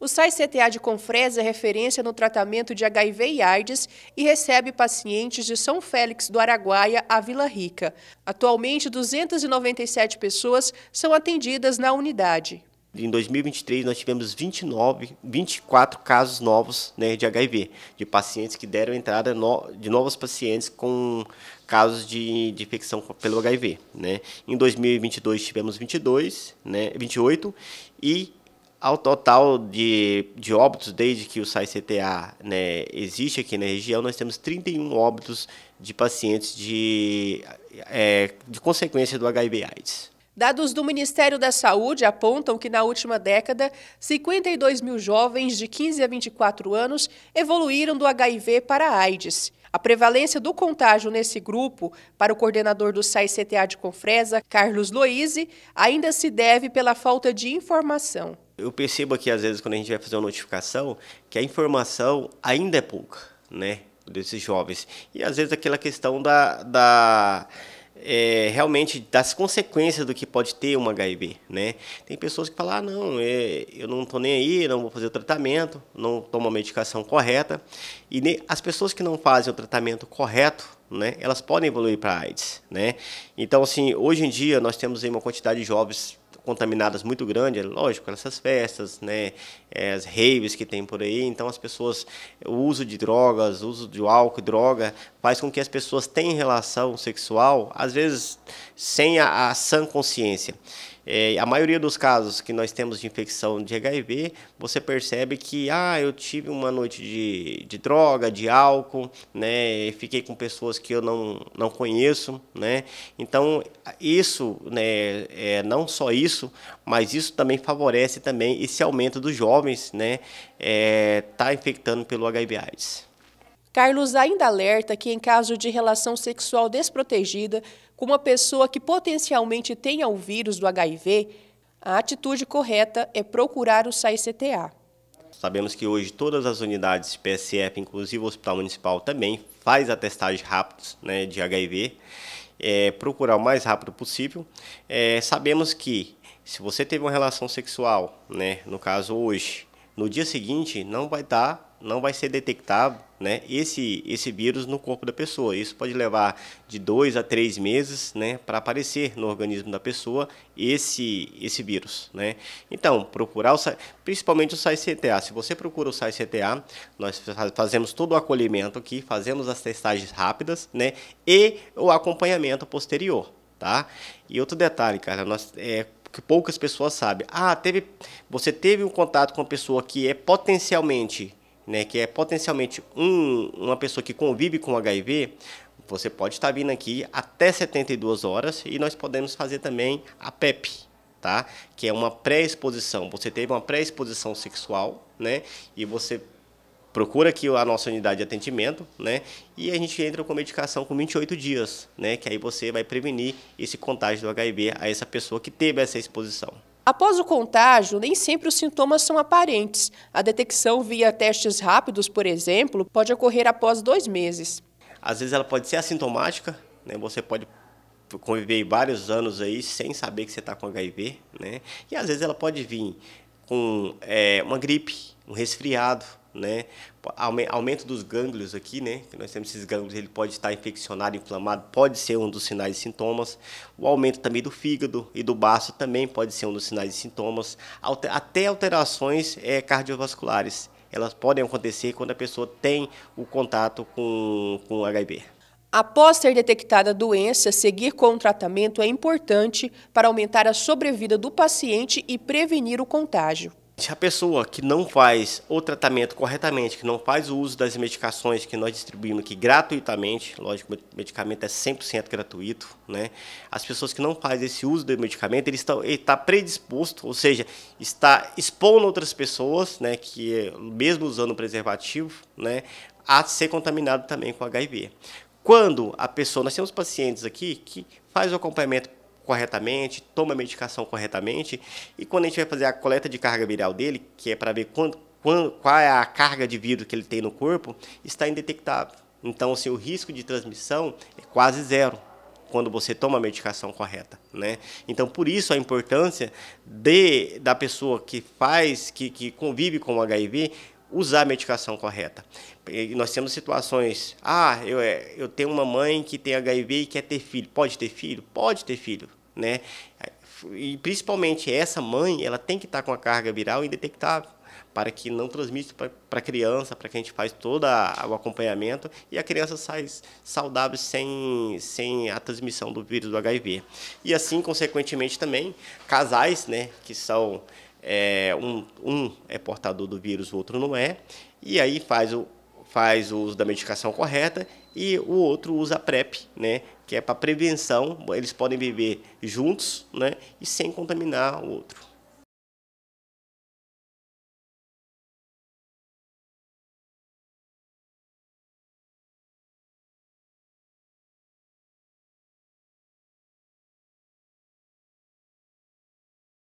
O SAI CTA de Confresa é referência no tratamento de HIV e AIDS e recebe pacientes de São Félix do Araguaia à Vila Rica. Atualmente, 297 pessoas são atendidas na unidade. Em 2023, nós tivemos 29, 24 casos novos né, de HIV, de pacientes que deram entrada no, de novos pacientes com casos de, de infecção pelo HIV. Né? Em 2022, tivemos 22, né, 28 e ao total de, de óbitos, desde que o SAI-CTA né, existe aqui na região, nós temos 31 óbitos de pacientes de, é, de consequência do HIV-AIDS. Dados do Ministério da Saúde apontam que na última década, 52 mil jovens de 15 a 24 anos evoluíram do HIV para a AIDS. A prevalência do contágio nesse grupo, para o coordenador do SAI CTA de Confresa, Carlos Loise, ainda se deve pela falta de informação. Eu percebo aqui, às vezes, quando a gente vai fazer uma notificação, que a informação ainda é pouca, né, desses jovens. E às vezes aquela questão da, da é, realmente das consequências do que pode ter um HIV, né? Tem pessoas que falam, ah, não, é, eu não estou nem aí, não vou fazer o tratamento, não tomo a medicação correta. E nem as pessoas que não fazem o tratamento correto, né, elas podem evoluir para AIDS, né? Então, assim, hoje em dia nós temos uma quantidade de jovens contaminadas muito grande, é lógico, nessas festas, né, é, as raves que tem por aí, então as pessoas, o uso de drogas, o uso de álcool, droga, faz com que as pessoas tenham relação sexual, às vezes sem a, a sã consciência. É, a maioria dos casos que nós temos de infecção de HIV, você percebe que, ah, eu tive uma noite de, de droga, de álcool, né? Fiquei com pessoas que eu não, não conheço, né? Então, isso, né, é, não só isso, mas isso também favorece também esse aumento dos jovens, né? É, tá infectando pelo HIV AIDS. Carlos ainda alerta que, em caso de relação sexual desprotegida com uma pessoa que potencialmente tenha o vírus do HIV, a atitude correta é procurar o SAI-CTA. Sabemos que hoje todas as unidades PSF, inclusive o Hospital Municipal, também faz a testagem rápida né, de HIV. É, procurar o mais rápido possível. É, sabemos que se você teve uma relação sexual, né, no caso hoje, no dia seguinte não vai estar não vai ser detectado né, esse, esse vírus no corpo da pessoa. Isso pode levar de dois a três meses né, para aparecer no organismo da pessoa esse, esse vírus. Né? Então, procurar o, principalmente o SAI-CTA. Se você procura o SAI-CTA, nós fazemos todo o acolhimento aqui, fazemos as testagens rápidas né, e o acompanhamento posterior. Tá? E outro detalhe, cara, nós, é, que poucas pessoas sabem. Ah, teve, você teve um contato com uma pessoa que é potencialmente né, que é potencialmente um, uma pessoa que convive com HIV, você pode estar vindo aqui até 72 horas e nós podemos fazer também a PEP, tá? Que é uma pré-exposição. Você teve uma pré-exposição sexual, né? E você procura aqui a nossa unidade de atendimento, né? E a gente entra com medicação com 28 dias, né? Que aí você vai prevenir esse contágio do HIV a essa pessoa que teve essa exposição. Após o contágio, nem sempre os sintomas são aparentes. A detecção via testes rápidos, por exemplo, pode ocorrer após dois meses. Às vezes ela pode ser assintomática, né? você pode conviver vários anos aí sem saber que você está com HIV, né? e às vezes ela pode vir com é, uma gripe, um resfriado, né? Aumento dos gânglios aqui, né? Que nós temos esses gânglios, ele pode estar infeccionado, inflamado, pode ser um dos sinais e sintomas. O aumento também do fígado e do baço também pode ser um dos sinais e sintomas. Até alterações é, cardiovasculares, elas podem acontecer quando a pessoa tem o contato com, com o HIV. Após ser detectada a doença, seguir com o tratamento é importante para aumentar a sobrevida do paciente e prevenir o contágio. Se a pessoa que não faz o tratamento corretamente, que não faz o uso das medicações que nós distribuímos aqui gratuitamente, lógico, o medicamento é 100% gratuito, né? As pessoas que não fazem esse uso do medicamento, ele está, ele está predisposto, ou seja, está expondo outras pessoas, né, que mesmo usando preservativo, né, a ser contaminado também com HIV. Quando a pessoa, nós temos pacientes aqui que faz o acompanhamento corretamente, toma a medicação corretamente. E quando a gente vai fazer a coleta de carga viral dele, que é para ver quando, quando, qual é a carga de vírus que ele tem no corpo, está indetectável. Então, assim, o risco de transmissão é quase zero quando você toma a medicação correta, né? Então, por isso a importância de da pessoa que faz, que, que convive com o HIV, usar a medicação correta. E nós temos situações, ah, eu, é, eu tenho uma mãe que tem HIV e quer ter filho, pode ter filho? Pode ter filho, né? E principalmente essa mãe, ela tem que estar tá com a carga viral indetectável para que não transmita para a criança, para que a gente faz todo a, o acompanhamento e a criança sai saudável sem, sem a transmissão do vírus do HIV. E assim, consequentemente, também casais, né, que são é, um, um é portador do vírus, o outro não é, e aí faz o, faz o uso da medicação correta e o outro usa a PrEP, né, que é para prevenção, eles podem viver juntos né, e sem contaminar o outro.